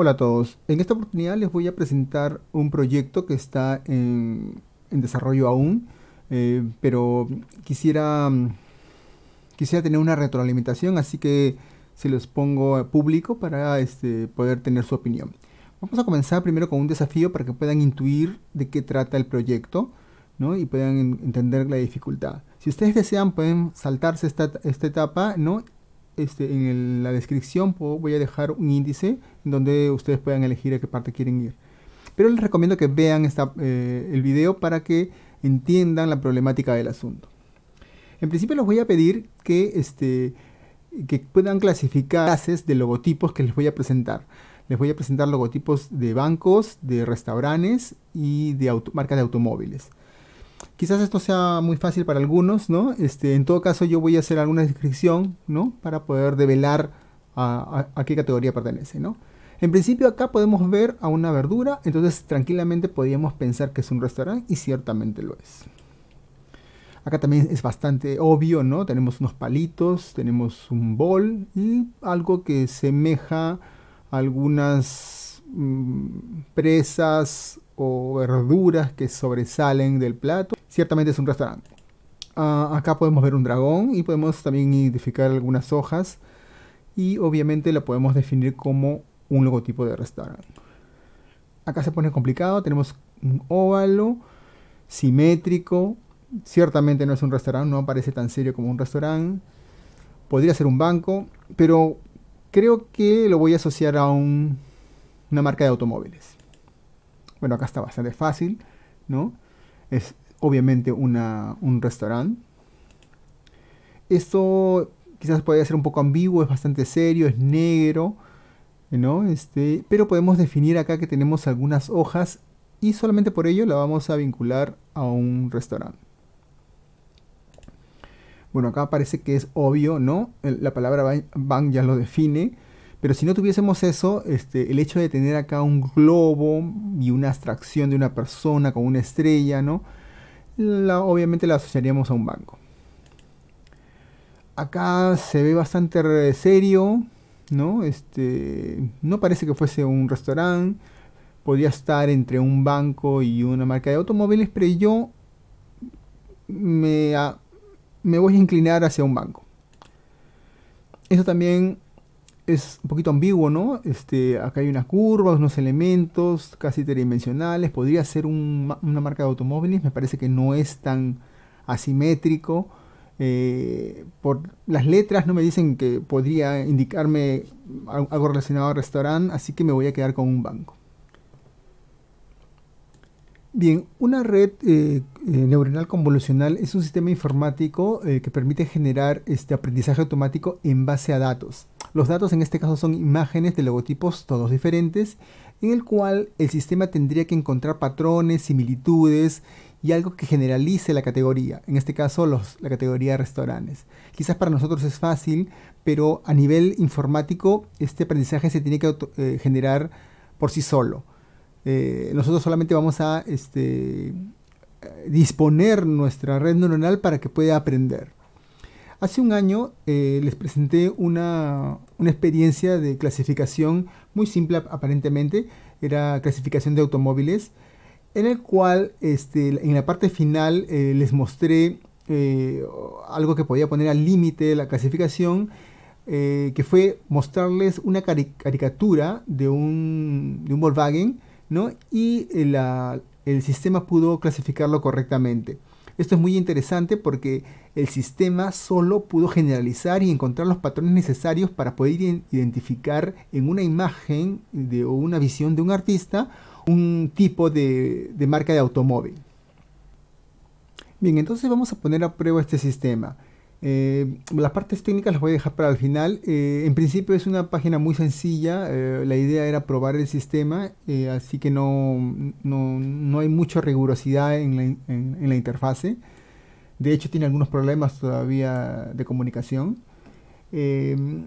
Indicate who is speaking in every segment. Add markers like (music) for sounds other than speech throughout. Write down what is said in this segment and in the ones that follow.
Speaker 1: Hola a todos, en esta oportunidad les voy a presentar un proyecto que está en, desarrollo aún, eh, pero quisiera, quisiera tener una retroalimentación, así que se los pongo a público para este, poder tener su opinión. Vamos a comenzar primero con un desafío para que puedan intuir de qué trata el proyecto y puedan entender la dificultad. Si ustedes desean pueden saltarse esta, esta etapa ¿no? Este, en la descripción voy a dejar un índice donde ustedes puedan elegir a qué parte quieren ir. Pero les recomiendo que vean eh, el video para que entiendan la problemática del asunto. En principio les voy a pedir que, este, que puedan clasificar clases de logotipos que les voy a presentar. Les voy a presentar logotipos de bancos, de restaurantes y de marcas de automóviles. Quizás esto sea muy fácil para algunos, ¿no? Este, en todo caso, yo voy a hacer alguna descripción, ¿no? Para poder develar a, qué categoría pertenece, ¿no? En principio acá podemos ver a una verdura, entonces tranquilamente podríamos pensar que es un restaurante y ciertamente lo es. Acá también es bastante obvio, ¿no? Tenemos unos palitos, tenemos un bol y algo que semeja a algunas mm, presas o verduras que sobresalen del plato, ciertamente es un restaurante. Ah, acá podemos ver un dragón y podemos también identificar algunas hojas y obviamente la podemos definir como un logotipo de restaurante. Acá se pone complicado, tenemos un óvalo simétrico, ciertamente no es un restaurante, no parece tan serio como un restaurante, podría ser un banco, pero creo que lo voy a asociar a una marca de automóviles. Bueno, acá está bastante fácil, ¿no? Es obviamente un restaurante. Esto quizás podría ser un poco ambiguo, es bastante serio, es negro, ¿no? Este, pero podemos definir acá que tenemos algunas hojas y solamente por ello la vamos a vincular a un restaurante. Bueno, acá parece que es obvio, ¿no? La palabra ban ya lo define. Pero si no tuviésemos eso, este, el hecho de tener acá un globo y una abstracción de una persona con una estrella, ¿no? La, obviamente la asociaríamos a un banco. Acá se ve bastante serio, ¿no? Este, no parece que fuese un restaurante. Podría estar entre un banco y una marca de automóviles, pero yo me, ah, me voy a inclinar hacia un banco. Eso también es un poquito ambiguo, ¿no? Este, acá hay unas curvas, unos elementos casi tridimensionales. Podría ser una marca de automóviles. Me parece que no es tan asimétrico. Eh, por las letras no me dicen que podría indicarme algo relacionado al restaurante, así que me voy a quedar con un banco. Bien, una red eh, eh, neuronal convolucional es un sistema informático que permite generar este aprendizaje automático en base a datos. Los datos en este caso son imágenes de logotipos todos diferentes, en el cual el sistema tendría que encontrar patrones, similitudes y algo que generalice la categoría, en este caso los, la categoría de restaurantes. Quizás para nosotros es fácil, pero a nivel informático este aprendizaje se tiene que eh, generar por sí solo. Eh, nosotros solamente vamos a este, eh, disponer nuestra red neuronal para que pueda aprender. Hace un año eh, les presenté una, experiencia de clasificación muy simple aparentemente, era clasificación de automóviles, en el cual este, en la parte final eh, les mostré eh, algo que podía poner al límite de la clasificación, que fue mostrarles una caricatura de un, de un Volkswagen, y el sistema pudo clasificarlo correctamente. Esto es muy interesante porque el sistema solo pudo generalizar y encontrar los patrones necesarios para poder identificar en una imagen o una visión de un artista un tipo de marca de automóvil. Bien, entonces vamos a poner a prueba este sistema. Eh, las partes técnicas las voy a dejar para el final. Eh, en principio es una página muy sencilla. Eh, la idea era probar el sistema, así que no, no, hay mucha rigurosidad en la, interfase. De hecho, tiene algunos problemas todavía de comunicación. Em,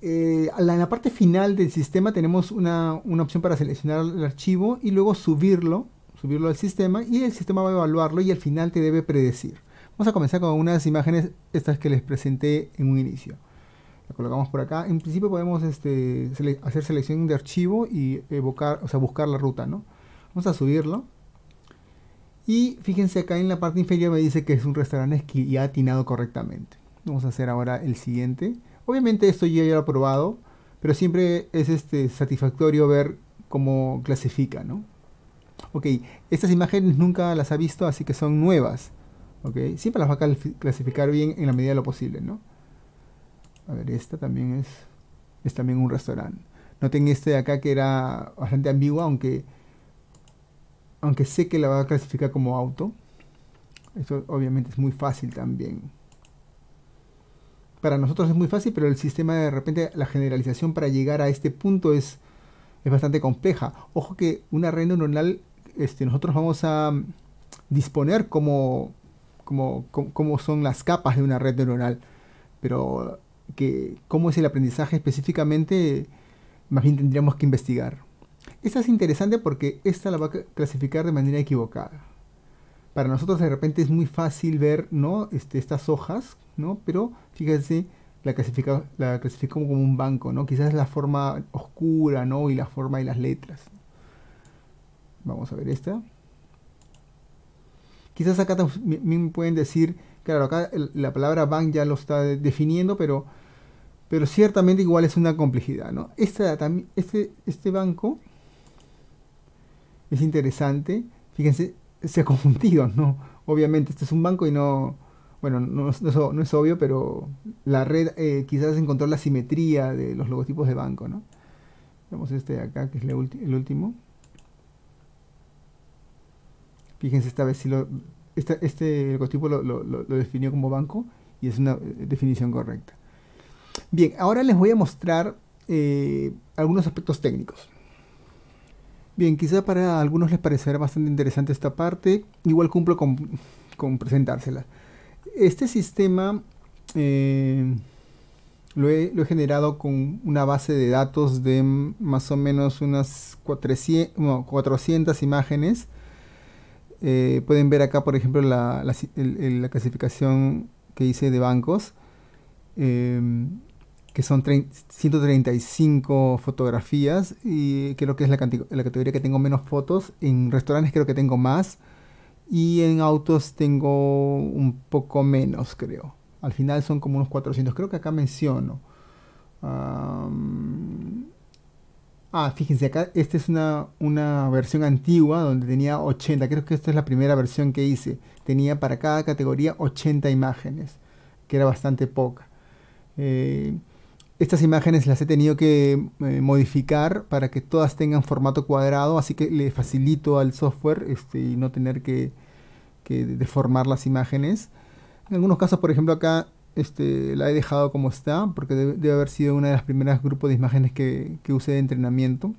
Speaker 1: en la parte final del sistema tenemos una, una, opción para seleccionar el archivo y luego subirlo, subirlo al sistema y el sistema va a evaluarlo y al final te debe predecir. Vamos a comenzar con unas imágenes, estas que les presenté en un inicio. La colocamos por acá. En principio podemos este, hacer selección de archivo y buscar la ruta, ¿no? Vamos a subirlo. Y fíjense acá en la parte inferior me dice que es un restaurante que ya ha atinado correctamente. Vamos a hacer ahora el siguiente. Obviamente esto ya, ya lo he probado, pero siempre es este, satisfactorio ver cómo clasifica, Ok, estas imágenes nunca las ha visto, así que son nuevas. Siempre pues las va a clasificar bien en la medida de lo posible, ¿no? A ver, esta también es, es también un restaurante. Noten este de acá que era bastante ambigua, aunque, aunque sé que la va a clasificar como auto. Esto obviamente es muy fácil también. Para nosotros es muy fácil, pero el sistema de repente, la generalización para llegar a este punto es, es bastante compleja. Ojo que una red neuronal, este, nosotros vamos a disponer como cómo, son las capas de una red neuronal, pero que, cómo es el aprendizaje específicamente, más bien tendríamos que investigar. Esta es interesante porque esta la va a clasificar de manera equivocada. Para nosotros de repente es muy fácil ver ¿no? Este, estas hojas, ¿no? pero fíjense, la, clasifica, la clasificamos como un banco, ¿no? quizás la forma oscura ¿no? y la forma y las letras. Vamos a ver esta. Quizás acá también pueden decir, claro, acá la palabra bank ya lo está definiendo, pero, pero ciertamente igual es una complejidad, ¿no? Este, este, este banco es interesante, fíjense, se ha (laughs) confundido, ¿no? Obviamente, este es un banco y no, bueno, no, es obvio, pero la red eh, quizás encontró la simetría de los logotipos de banco, ¿no? Vemos este de acá, que es el último. Fíjense, esta vez si lo, este logotipo lo, definió como banco y es una eh, definición correcta. Bien, ahora les voy a mostrar eh, algunos aspectos técnicos. Bien, quizá para algunos les parecerá bastante interesante esta parte, igual cumplo con, presentársela. Este sistema eh, lo, he, generado con una base de datos de más o menos unas 400, 400 imágenes eh, pueden ver acá, por ejemplo, la, clasificación que hice de bancos, em, que son 135 fotografías, y creo que es la, la, categoría que tengo menos fotos. En restaurantes creo que tengo más, y en autos tengo un poco menos, creo. Al final son como unos 400, creo que acá menciono. Ah, fíjense, acá esta es una, versión antigua donde tenía 80. Creo que esta es la primera versión que hice. Tenía para cada categoría 80 imágenes, que era bastante poca. Eh, estas imágenes las he tenido que eh, modificar para que todas tengan formato cuadrado, así que le facilito al software este, y no tener que, que deformar las imágenes. En algunos casos, por ejemplo, acá este, la he dejado como está, porque debe, haber sido una de las primeras grupos de imágenes que, que, usé de entrenamiento.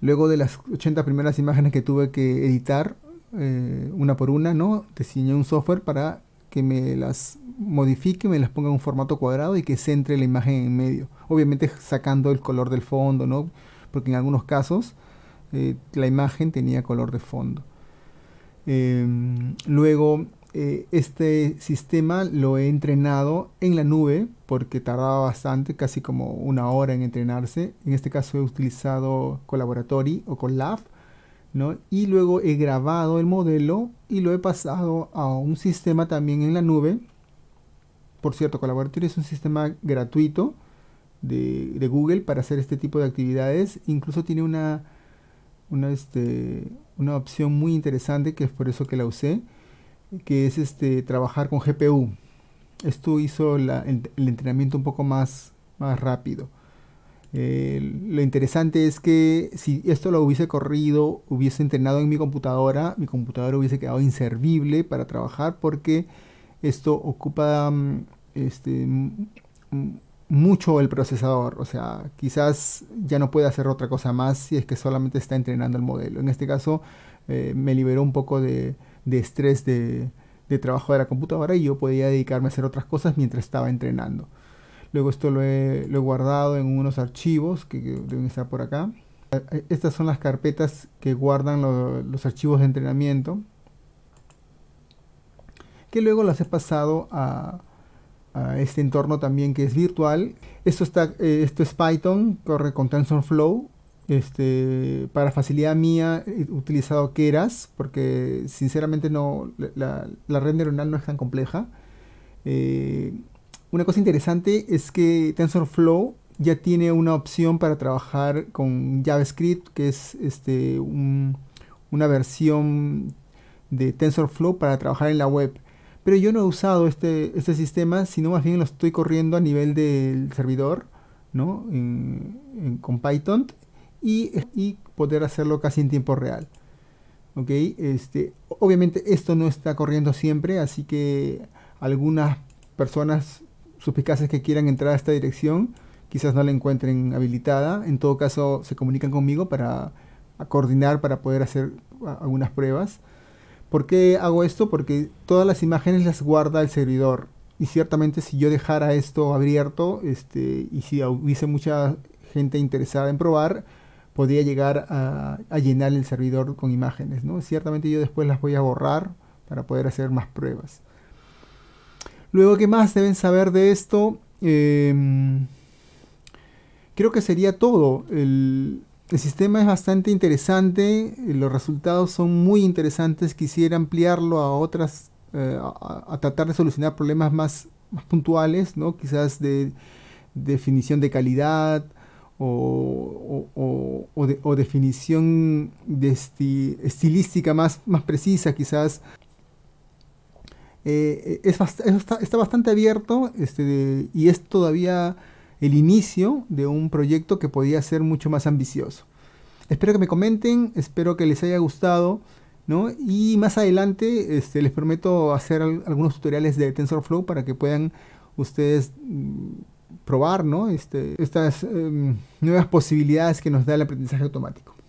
Speaker 1: Luego de las 80 primeras imágenes que tuve que editar, eh, una por una, ¿no? Diseñé un software para que me las modifique, me las ponga en un formato cuadrado y que centre la imagen en medio. Obviamente sacando el color del fondo, ¿no? Porque en algunos casos eh, la imagen tenía color de fondo. Em, luego eh, este sistema lo he entrenado en la nube porque tardaba bastante, casi como una hora en entrenarse. En este caso he utilizado Collaboratory o Collab. ¿no? Y luego he grabado el modelo y lo he pasado a un sistema también en la nube. Por cierto, Collaboratory es un sistema gratuito de, Google para hacer este tipo de actividades. Incluso tiene una, una este, opción muy interesante que es por eso que la usé que es este trabajar con GPU. Esto hizo el, entrenamiento un poco más, más rápido. lo interesante es que si esto lo hubiese corrido, hubiese entrenado en mi computadora, mi computadora hubiese quedado inservible para trabajar porque esto ocupa mm, este, mucho el procesador. O sea, quizás ya no puede hacer otra cosa más si es que solamente está entrenando el modelo. En este caso, eh, me liberó un poco de, de estrés de, trabajo de la computadora y yo podía dedicarme a hacer otras cosas mientras estaba entrenando. Luego esto lo he, guardado en unos archivos que, deben estar por acá. Eh, eh, estas son las carpetas que guardan los archivos de entrenamiento. Que luego las he pasado a, este entorno también que es virtual. Esto, está, eh, esto es Python, corre con TensorFlow este, para facilidad mía he utilizado Keras, porque sinceramente no, la, la red neuronal no es tan compleja. Eh, una cosa interesante es que TensorFlow ya tiene una opción para trabajar con JavaScript, que es este, una versión de TensorFlow para trabajar en la web. Pero yo no he usado este, este sistema, sino más bien lo estoy corriendo a nivel del servidor, con Python y, poder hacerlo casi en tiempo real. Este, obviamente esto no está corriendo siempre, así que algunas personas suspicaces que quieran entrar a esta dirección quizás no la encuentren habilitada. En todo caso, se comunican conmigo para coordinar, para poder hacer algunas pruebas. ¿Por qué hago esto? Porque todas las imágenes las guarda el servidor. Y ciertamente si yo dejara esto abierto este, y si hubiese mucha gente interesada en probar, podía llegar a, llenar el servidor con imágenes. ¿no? Ciertamente yo después las voy a borrar para poder hacer más pruebas. Luego, ¿qué más deben saber de esto? Em, creo que sería todo. El, sistema es bastante interesante, eh, los resultados son muy interesantes. Quisiera ampliarlo a otras, eh, a, tratar de solucionar problemas más, más puntuales, ¿no? quizás de definición de calidad, o, definición estilística más, más precisa quizás. Eh, está, bastante abierto este, y es todavía el inicio de un proyecto que podía ser mucho más ambicioso. Espero que me comenten, espero que les haya gustado. ¿no? Y más adelante este, les prometo hacer algunos tutoriales de TensorFlow para que puedan ustedes mm, probar ¿no? este, estas em, nuevas posibilidades que nos da el aprendizaje automático.